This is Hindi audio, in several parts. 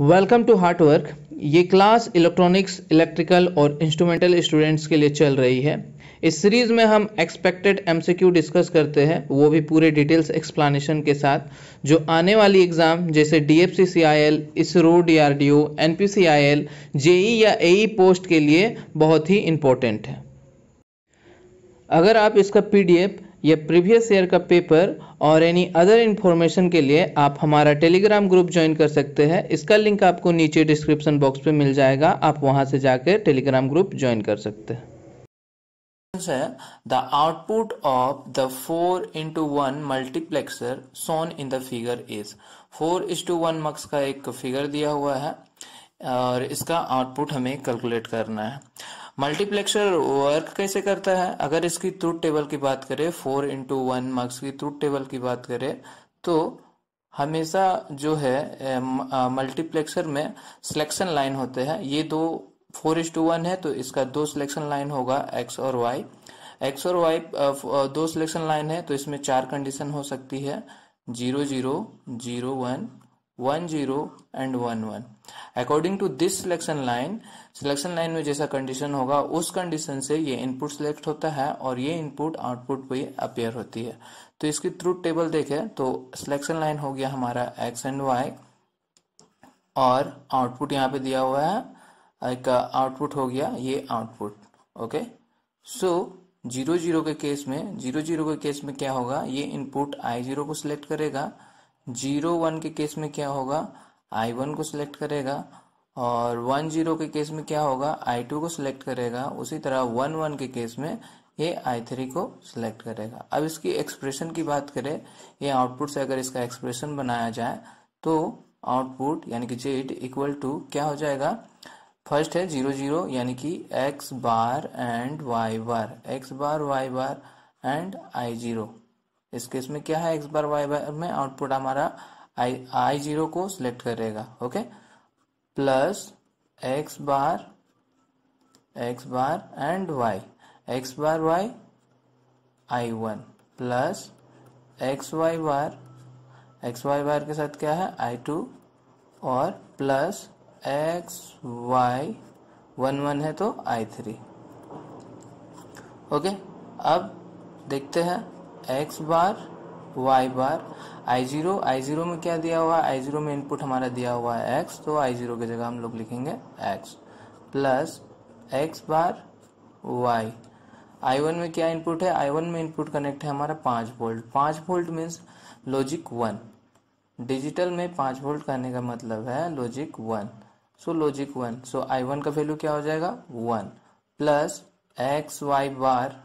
वेलकम टू हार्ट वर्क ये क्लास इलेक्ट्रॉनिक्स इलेक्ट्रिकल और इंस्ट्रूमेंटल स्टूडेंट्स के लिए चल रही है इस सीरीज़ में हम एक्सपेक्टेड एमसीक्यू डिस्कस करते हैं वो भी पूरे डिटेल्स एक्सप्लानेशन के साथ जो आने वाली एग्ज़ाम जैसे D F C C I L ISRO D R D O N P C I L JE या एई पोस्ट e के लिए बहुत ही इम्पोर्टेंट है अगर आप इसका पी डी एफ या प्रीवियस ईयर का पेपर और एनी अदर इन्फॉर्मेशन के लिए आप हमारा टेलीग्राम ग्रुप ज्वाइन कर सकते हैं इसका लिंक आपको नीचे डिस्क्रिप्शन बॉक्स पे मिल जाएगा आप वहां से जाकर टेलीग्राम ग्रुप ज्वाइन कर सकते हैं the output of the four into 1 multiplexer shown in the figure is four is to one mux का एक फिगर दिया हुआ है और इसका आउटपुट हमें कैलकुलेट करना है मल्टीप्लेक्सर वर्क कैसे करता है अगर इसकी ट्रूथ टेबल की बात करें फोर इंटू वन मार्क्स की ट्रूथ टेबल की बात करें तो हमेशा जो है मल्टीप्लेक्सर में सिलेक्शन लाइन होते हैं ये दो फोर इज टू वन है तो इसका दो सिलेक्शन लाइन होगा एक्स और वाई एक्स और वाई दो सिलेक्शन लाइन है तो इसमें चार कंडीशन हो सकती है zero zero zero one one zero and one one according to this selection line selection line में जैसा कंडीशन होगा उस कंडीशन से ये इनपुट सिलेक्ट होता है और ये इनपुट आउटपुट पे अपेयर होती है तो इसकी ट्रूथ टेबल देखें तो सिलेक्शन लाइन हो गया हमारा एक्स एंड वाई और आउटपुट यहाँ पे दिया हुआ है एक आउटपुट हो गया ये output okay so zero zero के केस में जीरो जीरो के केस में क्या होगा ये इनपुट आई जीरो को सिलेक्ट करेगा जीरो वन के केस में क्या होगा आई वन को सिलेक्ट करेगा और वन जीरो के केस में क्या होगा आई टू को सिलेक्ट करेगा उसी तरह वन वन के केस में ये आई थ्री को सिलेक्ट करेगा अब इसकी एक्सप्रेशन की बात करें ये आउटपुट से अगर इसका एक्सप्रेशन बनाया जाए तो आउटपुट यानी कि जेड इक्वल टू क्या हो जाएगा फर्स्ट है जीरो जीरो यानी कि X bar and Y bar X bar Y bar and I zero इस केस में क्या है एक्स बार वाई बार में आउटपुट हमारा आई जीरो को सिलेक्ट करेगा okay plus X bar X bar and Y X bar Y I one plus X Y bar X Y bar के साथ क्या है आई टू और plus X Y one one है तो आई थ्री ओके अब देखते हैं X bar Y bar I zero I zero में क्या दिया हुआ है आई जीरो में इनपुट हमारा दिया हुआ है एक्स तो आई जीरो की जगह हम लोग लिखेंगे X plus X bar Y I one में क्या इनपुट है आई वन में इनपुट कनेक्ट है हमारा पाँच वोल्ट पाँच volt means logic one digital में पाँच वोल्ट कहने का मतलब है logic one so logic one so I one का वैल्यू क्या हो जाएगा one plus X Y bar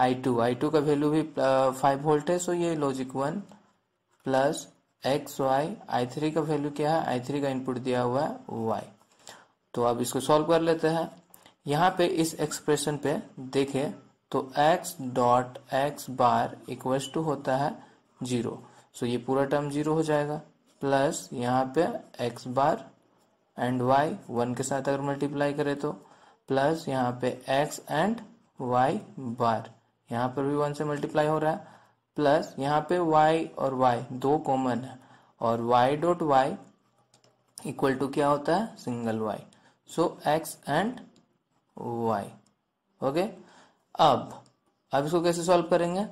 I two I two का वैल्यू भी फाइव uh, वोल्ट है सो ये logic one plus X Y I three का वैल्यू क्या है आई थ्री का इनपुट दिया हुआ है वाई तो अब इसको सॉल्व कर लेते हैं यहाँ पे इस एक्सप्रेशन पे देखें तो X dot X bar equal to होता है जीरो सो ये पूरा टर्म जीरो हो जाएगा प्लस यहाँ पे X bar and Y one के साथ अगर मल्टीप्लाई करें तो प्लस यहाँ पे एक्स एंड वाई बार यहाँ पर भी वन से मल्टीप्लाई हो रहा है प्लस यहाँ पे y और y दो कॉमन है और y dot Y equal to क्या होता है single y so so, x and y okay अब अब इसको कैसे सॉल्व करेंगे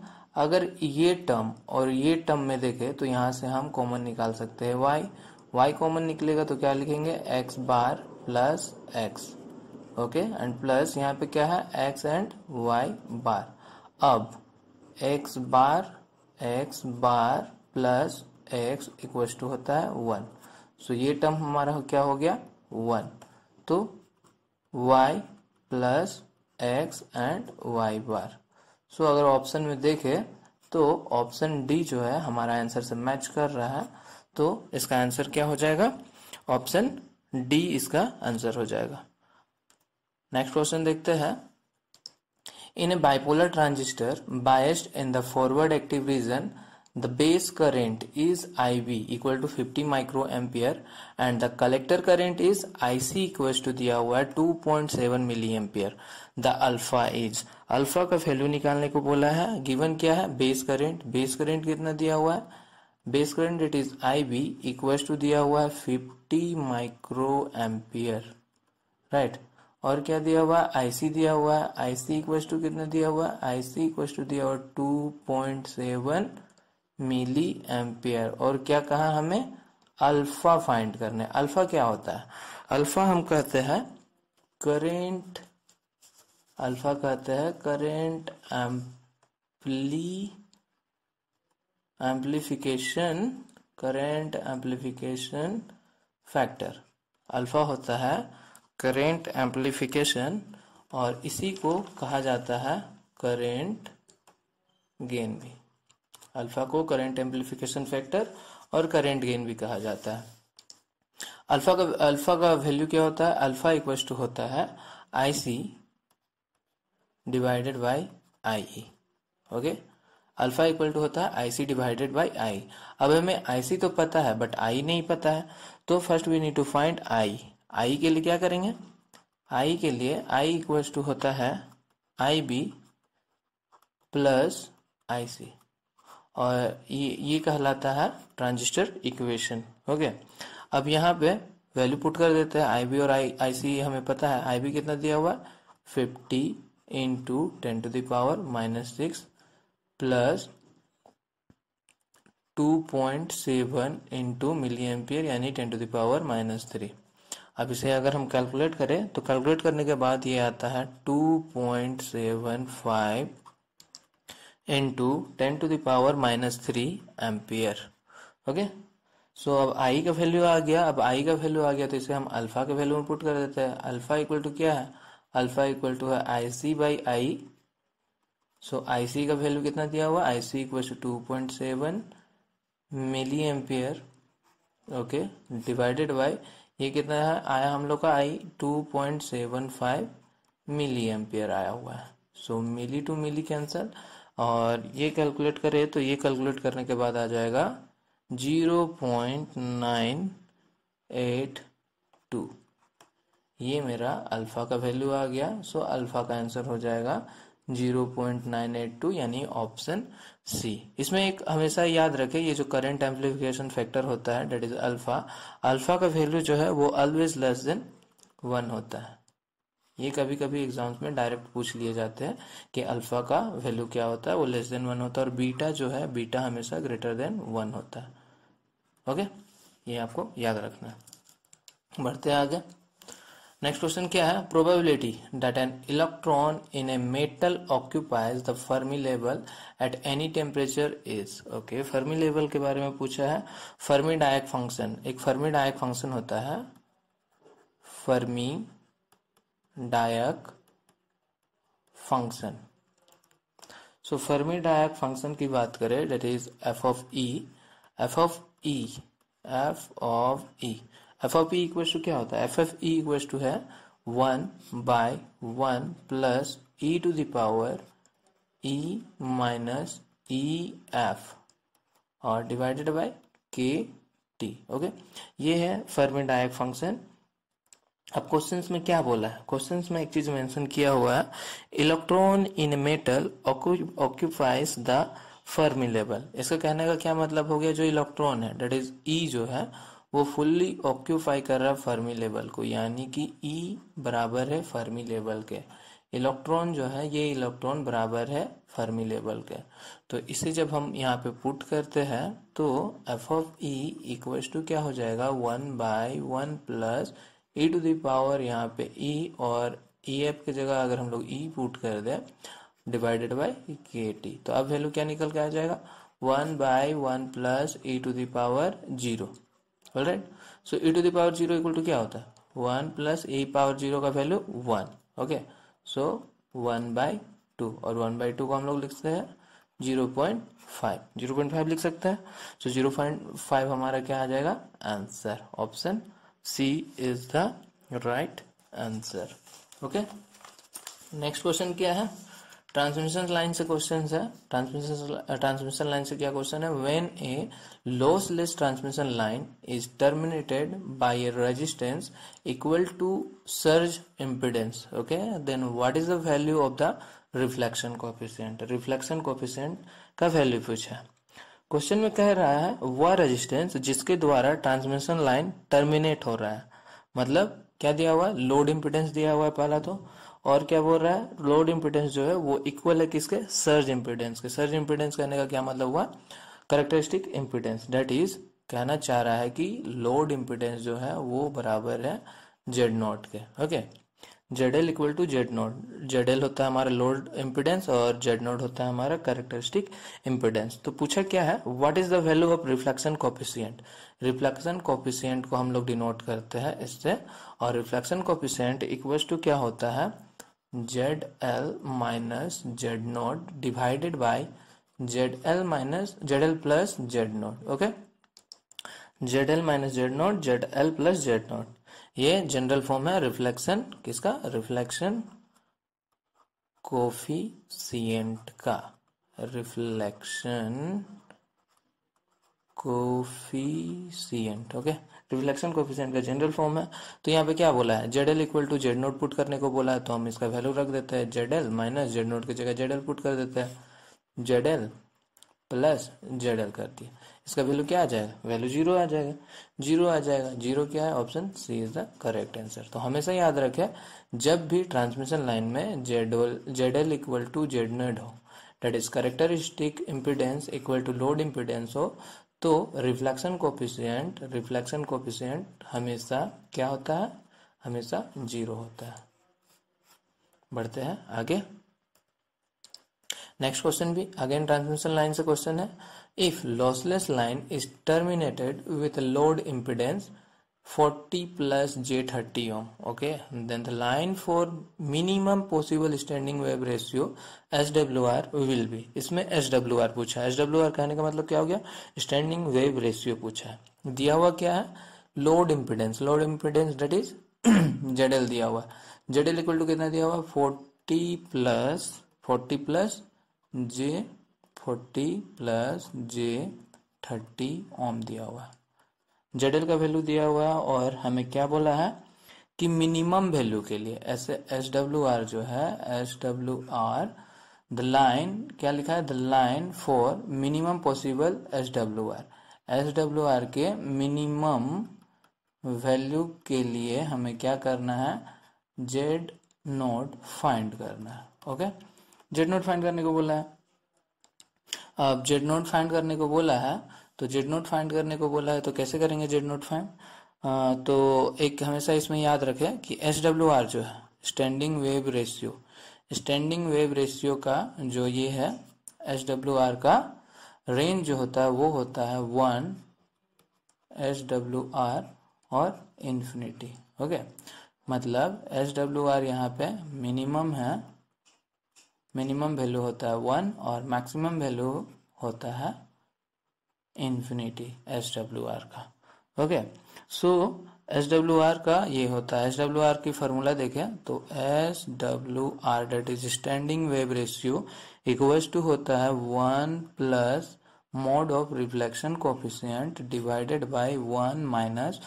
अगर ये टर्म और ये टर्म में देखें तो यहाँ से हम कॉमन निकाल सकते हैं y y कॉमन निकलेगा तो क्या लिखेंगे x bar plus X okay and plus यहाँ पे क्या है x एंड y बार अब x bar x bar plus x equal to होता है वन सो ये टर्म हमारा क्या हो गया वन तो y plus X and y bar so अगर ऑप्शन में देखें तो ऑप्शन डी जो है हमारा आंसर से मैच कर रहा है तो इसका आंसर क्या हो जाएगा ऑप्शन डी इसका आंसर हो जाएगा नेक्स्ट क्वेश्चन देखते हैं In a bipolar transistor biased in the forward active region, the base current is IB equal to 50 microampere and the collector current is IC equals to दिया हुआ है 2.7 milliampere the alpha is alpha का वैल्यू निकालने को बोला है गिवन क्या है बेस करंट बेस करंट कितना दिया हुआ है base current it is I B equals to दिया हुआ है 50 माइक्रो एम्पियर राइट और क्या दिया हुआ आईसी दिया हुआ है आईसी इक्वल टू कितना दिया हुआ है आईसी इक्वल टू दिया हुआ two point seven milli ampere और क्या कहा हमें अल्फा फाइंड करने अल्फा क्या होता है अल्फा हम कहते हैं करेंट अल्फा कहते हैं current ampli amplification current amplification factor alpha होता है करेंट एम्पलीफिकेशन और इसी को कहा जाता है करेंट गेन भी अल्फा को करेंट एम्पलीफिकेशन फैक्टर और करेंट गेन भी कहा जाता है अल्फा का अल्फा का वैल्यू क्या होता है अल्फा इक्वल टू होता है I C divided by I okay alpha equal to होता है आई डिवाइडेड बाई आई अब हमें आई सी तो पता है बट आई e नहीं पता है तो first we need to find I I के लिए क्या करेंगे आई के लिए आई इक्वल्स टू होता है आई बी प्लस आई सी और ये ये कहलाता है ट्रांजिस्टर इक्वेशन ओके अब यहाँ पे वैल्यू पुट कर देते हैं आई बी और आई आई सी हमें पता है आई बी कितना दिया हुआ है fifty into ten to the power minus six plus two point seven into milli ampere यानी ten to the power minus three अब इसे अगर हम कैलकुलेट करें तो कैलकुलेट करने के बाद ये आता है two point seven five into ten to the power minus three ampere okay so अब आई का वैल्यू आ गया अब आई का वैल्यू आ गया तो इसे हम अल्फा के वैल्यू में पुट कर देते हैं अल्फा इक्वल टू क्या है अल्फा इक्वल टू है आई सी बाई आई सो आई सी का वैल्यू कितना दिया हुआ I C equal to two point seven milli ampere okay divided by ये कितना है आया हम लोग का I two point seven five milli ampere आया हुआ है सो मिली टू मिली कैंसल और ये कैलकुलेट करें तो ये कैलकुलेट करने के बाद आ जाएगा zero point nine eight two ये मेरा अल्फ़ा का वैल्यू आ गया सो अल्फ़ा का आंसर हो जाएगा 0.982 यानी ऑप्शन सी इसमें एक हमेशा याद रखे ये जो करंट एम्पलीफिकेशन फैक्टर होता है डेट इज अल्फा अल्फा का वैल्यू जो है वो ऑलवेज लेस देन वन होता है ये कभी कभी एग्जाम्स में डायरेक्ट पूछ लिए जाते हैं कि अल्फा का वैल्यू क्या होता है वो लेस देन वन होता है और बीटा जो है बीटा हमेशा ग्रेटर देन वन होता है ओके ये आपको याद रखना है बढ़ते आगे नेक्स्ट क्वेश्चन क्या है probability that an electron in a metal occupies the Fermi level at any temperature is okay Fermi level के बारे में पूछा है फर्मी डायक फंक्शन एक फर्मी डायक फंक्शन होता है Fermi Dirac function so Fermi Dirac function की बात करें that is F of E F of E F of E F of E equal to क्या होता है F F E equal to है one by one plus E to the power E minus E F और divided by K T okay ये है फर्मी डायक फंक्शन अब क्वेश्चंस में क्या बोला है क्वेश्चंस में एक चीज मेंशन किया हुआ है electron in metal occupies the Fermi level इसका कहने का क्या मतलब हो गया जो इलेक्ट्रॉन है डेट इज ई जो है वो फुल्ली ऑक्यूफाई कर रहा है फर्मी लेवल को यानी कि ई e बराबर है फर्मी लेवल के इलेक्ट्रॉन जो है ये इलेक्ट्रॉन बराबर है फर्मी लेवल के तो इसे जब हम यहाँ पे पुट करते हैं तो F of E equal to क्या हो जाएगा one by one plus E to the power यहाँ पे ई e और ई e एफ की जगह अगर हम लोग ई पुट कर दें डिवाइडेड बाय के टी तो अब वैल्यू क्या निकल के आ जाएगा one by one plus E to the power zero all right so E to the power zero equal to क्या होता है one plus E power zero का value one okay so one by two और वन बाय टू को हम लोग लिखते हैं zero point five zero point five लिख सकते हैं सो जीरो पॉइंट फाइव हमारा क्या आ जाएगा answer option C is the right answer okay next question क्या है ट्रांसमिशन लाइन से क्वेश्चन है ट्रांसमिशन ट्रांसमिशन लाइन से क्या क्वेश्चन है when a lossless transmission line is terminated by a resistance equal to surge impedance okay then what is the value of the reflection coefficient reflection coefficient का वैल्यू पूछा है क्वेश्चन में कह रहा है वह रेजिस्टेंस जिसके द्वारा ट्रांसमिशन लाइन टर्मिनेट हो रहा है मतलब क्या दिया हुआ है लोड इम्पिडेंस दिया हुआ है पहला तो और क्या बोल रहा है लोड इम्पिडेंस जो है वो इक्वल है किसके सर्ज इम्पिडेंस के सर्ज इम्पिडेंस कहने का क्या मतलब हुआ करेक्टरिस्टिक इम्पिडेंस डेट इज कहना चाह रहा है कि लोड इम्पिडेंस जो है वो बराबर है जेड नॉट के okay Z L equal to Z naught Z L होता है हमारा लोड इम्पिडेंस और जेड नॉट होता है हमारा करेक्टरिस्टिक इम्पिडेंस तो पूछा क्या है what is the value of reflection coefficient reflection coefficient को हम लोग डिनोट करते हैं इससे और रिफ्लेक्शन कॉपिशियंट इक्वल टू क्या होता है Z L minus Z naught divided by Z L minus Z L plus Z naught okay Z L minus Z naught Z L plus Z naught ये जनरल फॉर्म है रिफ्लेक्शन किसका रिफ्लेक्शन कोफिशियंट का reflection coefficient okay reflection coefficient का जनरल फॉर्म है तो यहाँ पे क्या बोला है Z L equal to Z naught put करने को बोला है तो हम इसका वैल्यू रख देते हैं Z L minus Z naught की जगह जेड एल पुट कर देते हैं Z L plus Z L कर दिया इसका वैल्यू क्या आ जाएगा वैल्यू जीरो आ जाएगा जीरो आ जाएगा जीरो क्या है option C is the correct answer तो हमेशा याद रखे जब भी ट्रांसमिशन लाइन में Z Z L equal to Z naught हो that is characteristic impedance equal to load impedance हो तो रिफ्लेक्शन कोफिशियंट रिफ्लेक्शन कोफिशियंट हमेशा क्या होता है हमेशा जीरो होता है बढ़ते हैं आगे नेक्स्ट क्वेश्चन भी अगेन ट्रांसमिशन लाइन से क्वेश्चन है if lossless line is terminated with load impedance 40 plus j30 ohm okay and line for minimum possible standing wave ratio wave ratio are will be इसमें डब्ल्यू आर पूछा डब्ल्यू आर कहने का मतलब क्या हो गया स्टैंडिंग वेब रेशियो पूछा है दिया हुआ क्या है load impedance load impedance that is Z L दिया हुआ जेडल इक्वल टू कितना दिया हुआ forty plus forty plus J forty plus J thirty ohm दिया हुआ है जेडल का वैल्यू दिया हुआ है और हमें क्या बोला है कि मिनिमम वैल्यू के लिए ऐसे एस डब्ल्यू आर जो है S W R the line क्या लिखा है the line for minimum possible S W R S W R के मिनिमम वैल्यू के लिए हमें क्या करना है जेड नोट फाइंड करना है ओके जेड नोट फाइंड करने को बोला है अब जेड नोट फाइंड करने को बोला है तो जेड नोट फाइंड करने को बोला है तो कैसे करेंगे जेड नोट फाइंड तो एक हमेशा इसमें याद रखें कि एस डब्ल्यू आर जो है standing wave ratio standing wave ratio का जो ये है एस डब्ल्यू आर का रेंज जो होता है वो होता है वन एस डब्ल्यू आर और इन्फिनिटी ओके मतलब एस डब्ल्यू आर यहाँ पे मिनिमम है मिनिमम वैल्यू होता है वन और मैक्सिमम वैल्यू होता है इन्फिनिटी एस डब्ल्यू आर का okay so S W R का ये होता है एस डब्ल्यू आर की फॉर्मूला देखें तो S W R that is standing wave ratio equals to होता है one plus mod of reflection coefficient divided by one minus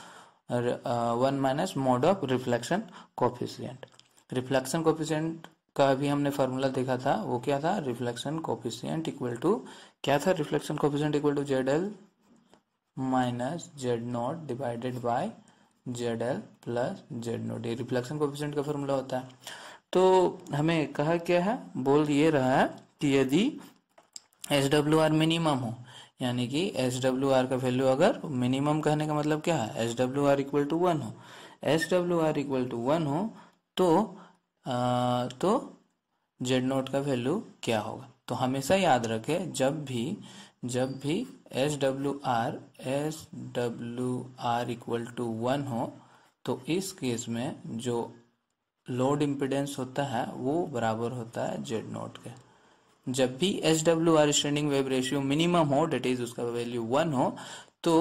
one minus mod of reflection coefficient reflection coefficient का भी हमने फॉर्मूला देखा था वो क्या था रिफ्लेक्शन कोफिशियंट इक्वल टू क्या था reflection coefficient equal to Z L minus Z naught divided by Z L plus Z naught ये रिफ्लेक्शन कोफिशेंट का फॉर्मूला होता है तो हमें कहा क्या है बोल ये रहा है कि यदि एस डब्ल्यू आर मिनिमम हो यानी कि एस डब्ल्यू आर का वैल्यू अगर मिनिमम कहने का मतलब क्या है S W R equal to one हो S W R equal to one हो तो आ, तो जेड नोट का वैल्यू क्या होगा तो हमेशा याद रखें जब भी जब भी S W R S W R equal to one हो तो इस केस में जो लोड इम्पिडेंस होता है वो बराबर होता है जेड नोट के जब भी S W R standing wave ratio minimum हो डेट इज उसका वैल्यू वन हो तो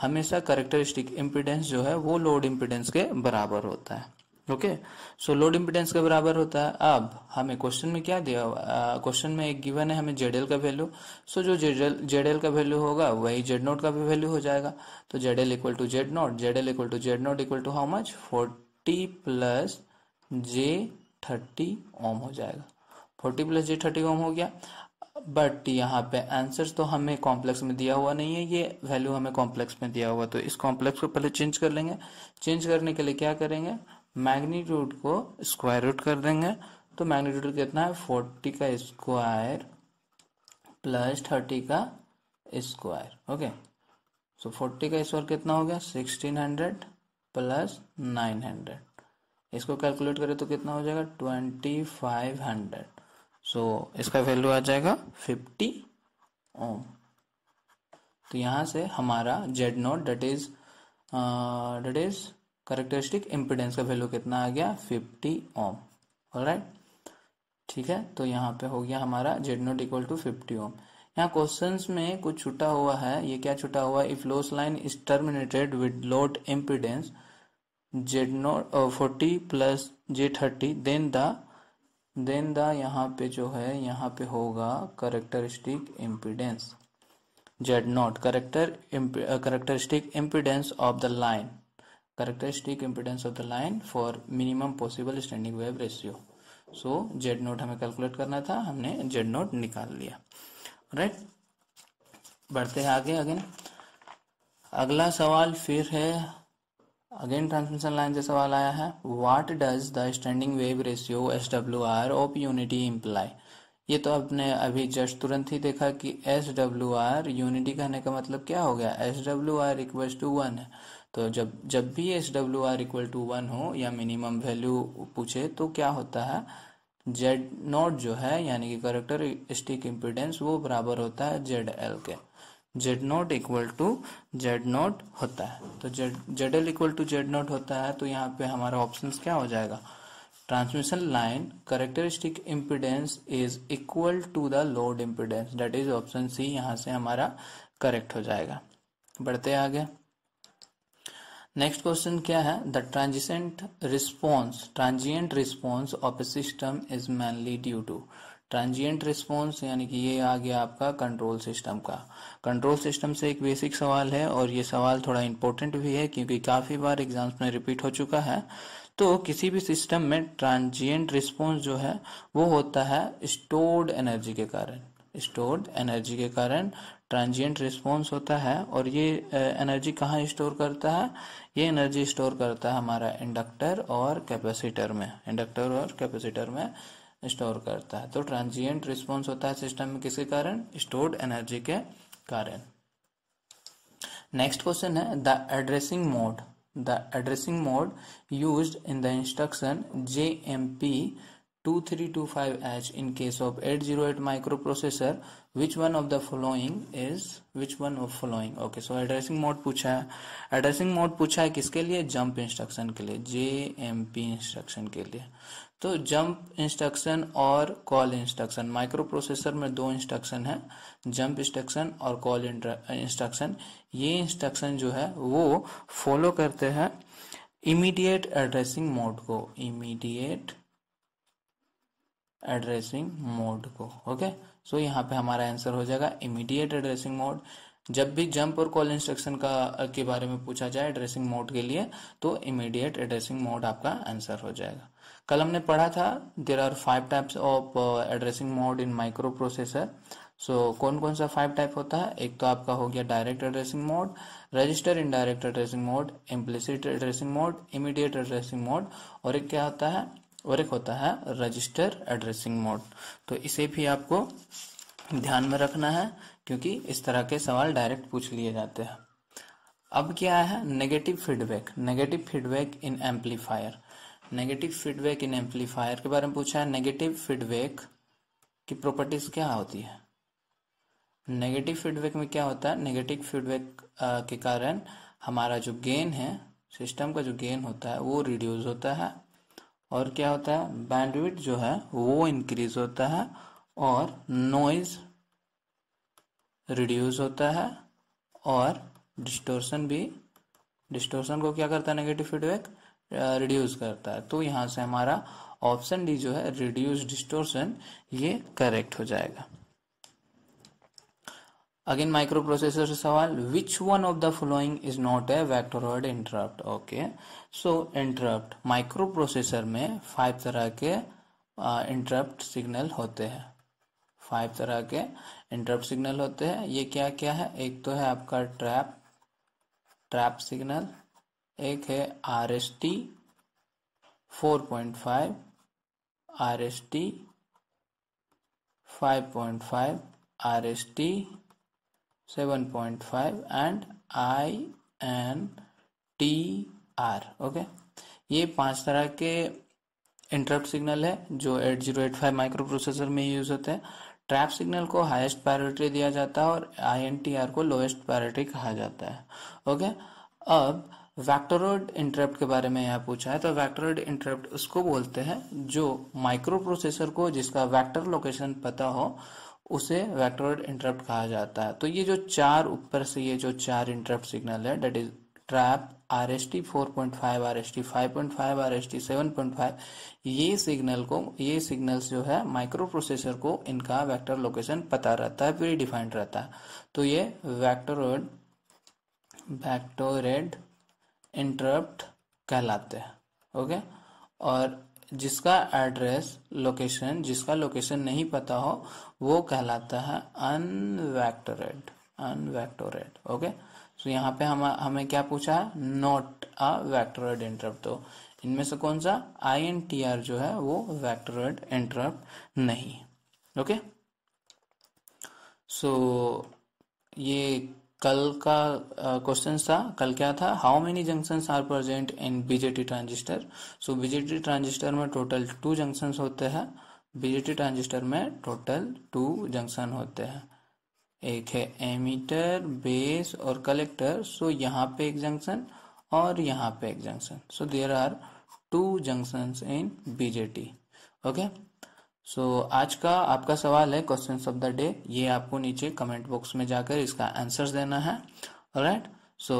हमेशा करेक्टरिस्टिक इम्पिडेंस जो है वो लोड इम्पिडेंस के बराबर होता है ओके सो लोड इम्पिडेंस के बराबर होता है अब हमें क्वेश्चन में क्या दिया हुआ क्वेश्चन में एक गिवन है हमें जेडएल का वैल्यू सो so, जो जेडएल जेडएल का वैल्यू होगा वही जेड नोट का भी वैल्यू हो जाएगा तो Z L equal to Z naught Z L equal to Z naught equal to how much forty plus J thirty ohm हो जाएगा forty plus J thirty ohm हो गया बट यहाँ पे आंसर तो हमें कॉम्प्लेक्स में दिया हुआ नहीं है ये वैल्यू हमें कॉम्प्लेक्स में दिया हुआ तो इस कॉम्प्लेक्स को पहले चेंज कर लेंगे चेंज करने के लिए क्या करेंगे मैग्नीट्यूड को स्क्वायर रूट कर देंगे तो मैग्नीट्यूड कितना है फोर्टी का स्क्वायर प्लस थर्टी का स्क्वायर ओके सो तो फोर्टी का स्क्वायर कितना हो गया sixteen hundred plus nine hundred इसको कैलकुलेट करें तो कितना हो जाएगा ट्वेंटी फाइव हंड्रेड सो इसका वैल्यू आ जाएगा फिफ्टी ओम तो यहाँ से हमारा Z naught that is that is characteristic impedance का वैल्यू कितना आ गया 50 ओम ऑलराइट ठीक है तो यहाँ पे हो गया हमारा Z naught equal to fifty ohm यहाँ क्वेश्चन में कुछ छुटा हुआ है ये क्या छुटा हुआ if loss line is terminated with load impedance Z naught forty plus J thirty then the then the यहाँ पे जो है यहाँ पे होगा characteristic impedance Z naught character characteristic impedance of the line characteristic impedance of the line for minimum possible standing wave ratio so Z naught हमें कैलकुलेट करना था हमने जेड नोट निकाल लिया राइट right? बढ़ते हैं आगे अगेन अगला सवाल फिर है अगेन ट्रांसमिशन लाइन से सवाल आया है what does the standing wave ratio S W R of unity imply ये तो आपने अभी जस्ट तुरंत ही देखा कि एस डब्ल्यू आर यूनिटी कहने का मतलब क्या हो गया S W R equal to one है तो जब जब भी S W R equal to one हो या मिनिमम वैल्यू पूछे तो क्या होता है जेड नॉट जो है यानी कि करेक्टर स्टिक इम्पिडेंस वो बराबर होता है जेड एल के Z naught equal to Z naught होता है तो Z Z L equal to Z naught होता है तो यहाँ पे हमारा ऑप्शन क्या हो जाएगा transmission line characteristic impedance is equal to the load impedance that is option C यहाँ से हमारा करेक्ट हो जाएगा बढ़ते आगे नेक्स्ट क्वेश्चन क्या है the transient response transient response of a system is mainly due to transient response यानी कि ये आ गया आपका कंट्रोल सिस्टम का कंट्रोल सिस्टम से एक बेसिक सवाल है और ये सवाल थोड़ा इंपॉर्टेंट भी है क्योंकि काफी बार एग्जाम्स में रिपीट हो चुका है तो किसी भी सिस्टम में ट्रांजियंट रिस्पॉन्स जो है वो होता है स्टोर्ड एनर्जी के कारण स्टोर्ड एनर्जी के कारण ट्रांजिएंट रिस्पॉन्स होता है और ये एनर्जी कहाँ स्टोर करता है ये एनर्जी स्टोर करता है हमारा इंडक्टर और कैपेसिटर में इंडक्टर और कैपेसिटर में स्टोर करता है तो ट्रांजिएंट रिस्पॉन्स होता है सिस्टम में किसके कारण स्टोर्ड एनर्जी के कारण नेक्स्ट क्वेश्चन है the addressing mode the addressing mode used in the instruction J M P 2325H in case of 808 microprocessor which one of the following is which one of following okay so addressing mode पूछा है addressing mode पूछा है किसके लिए jump instruction के लिए JMP instruction के लिए तो jump instruction और call instruction microprocessor में दो instruction है jump instruction और call instruction ये instruction जो है वो follow करते हैं immediate addressing mode को immediate एड्रेसिंग मोड को ओके सो यहाँ पे हमारा आंसर हो जाएगा इमीडिएट एड्रेसिंग मोड जब भी जंप और कॉल इंस्ट्रक्शन का के बारे में पूछा जाए एड्रेसिंग मोड के लिए तो इमीडिएट एड्रेसिंग मोड आपका आंसर हो जाएगा कल हमने पढ़ा था there are five types of addressing mode in microprocessor so कौन कौन सा फाइव टाइप होता है एक तो आपका हो गया direct addressing mode register indirect addressing mode implicit addressing mode immediate addressing mode और एक क्या होता है और एक होता है रजिस्टर एड्रेसिंग मोड तो इसे भी आपको ध्यान में रखना है क्योंकि इस तरह के सवाल डायरेक्ट पूछ लिए जाते हैं अब क्या है negative feedback negative feedback in amplifier negative feedback in amplifier के बारे में पूछा है नेगेटिव फीडबैक की प्रॉपर्टीज क्या होती है नेगेटिव फीडबैक में क्या होता है नेगेटिव फीडबैक के कारण हमारा जो गेन है सिस्टम का जो गेन होता है वो रिड्यूस होता है और क्या होता है बैंडविड जो है वो इंक्रीज होता है और नॉइज रिड्यूस होता है और डिस्टोर्शन भी डिस्टोर्शन को क्या करता है नेगेटिव फीडबैक रिड्यूस करता है तो यहाँ से हमारा ऑप्शन डी जो है रिड्यूस डिस्टोर्शन ये करेक्ट हो जाएगा अगेन प्रोसेसर से सवाल which one of the following is not a vectored interrupt okay so interrupt microprocessor में फाइव तरह के इंटरप्ट uh, सिग्नल होते हैं फाइव तरह के इंटरप्ट सिग्नल होते हैं ये क्या क्या है एक तो है आपका ट्रैप ट्रैप सिग्नल एक है R S T four point five R S T five point five R S T 7.5 and I N T R okay ये पांच तरह के इंटरप्ट सिग्नल है जो 8085 माइक्रो प्रोसेसर में यूज होते हैं ट्रैप सिग्नल को हाईएस्ट प्रायोरिटी दिया जाता है और आई एन टी आर को लोएस्ट प्रायोरिटी कहा जाता है ओके अब वैक्टोरोड इंटरप्ट के बारे में यहाँ पूछा है तो वैक्टोरोड इंटरप्ट उसको बोलते हैं जो माइक्रो प्रोसेसर को जिसका वैक्टर लोकेशन पता हो उसे वेक्टोरेड इंटरप्ट कहा जाता है तो ये जो चार ऊपर से ये जो चार इंटरप्ट सिग्नल है that is trap R S T four point five R S T five point five R S T seven point five ये सिग्नल को ये सिग्नल्स जो है माइक्रो प्रोसेसर को इनका वैक्टर लोकेशन पता रहता है प्री डिफाइंड रहता है तो ये वेक्टोरेड वैक्टोरेड इंटरप्ट कहलाते हैं ओके और जिसका एड्रेस लोकेशन जिसका लोकेशन नहीं पता हो वो कहलाता है अनवैक्टोरेड अनवैक्टोरेड ओके सो यहाँ पे हम हमें क्या पूछा है नॉट अ वैक्टोरेड इंटरप्ट तो इनमें से कौन सा आई एन टी आर जो है वो वैक्टोरेड इंटरप्ट नहीं ओके सो ये कल का क्वेश्चन था कल क्या था how many junction are present in BJT transistor so BJT transistor में टोटल टू जंक्शन होते हैं बीजेटी ट्रांजिस्टर में टोटल टू जंक्शन होते हैं एक है एमीटर बेस और कलेक्टर सो so यहाँ पे एक जंक्शन और यहाँ पे एक junction so there are two junction in BJT okay so so, आज का आपका सवाल है क्वेश्चन ऑफ द डे ये आपको नीचे कमेंट बॉक्स में जाकर इसका आंसर देना है right so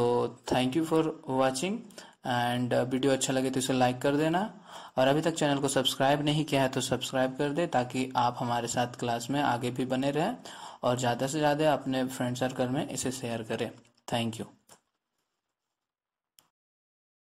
thank you for watching and video अच्छा लगे तो इसे लाइक कर देना और अभी तक चैनल को सब्सक्राइब नहीं किया है तो सब्सक्राइब कर दे ताकि आप हमारे साथ क्लास में आगे भी बने रहें और ज़्यादा से ज़्यादा अपने फ्रेंड सर्कल में इसे शेयर करें थैंक यू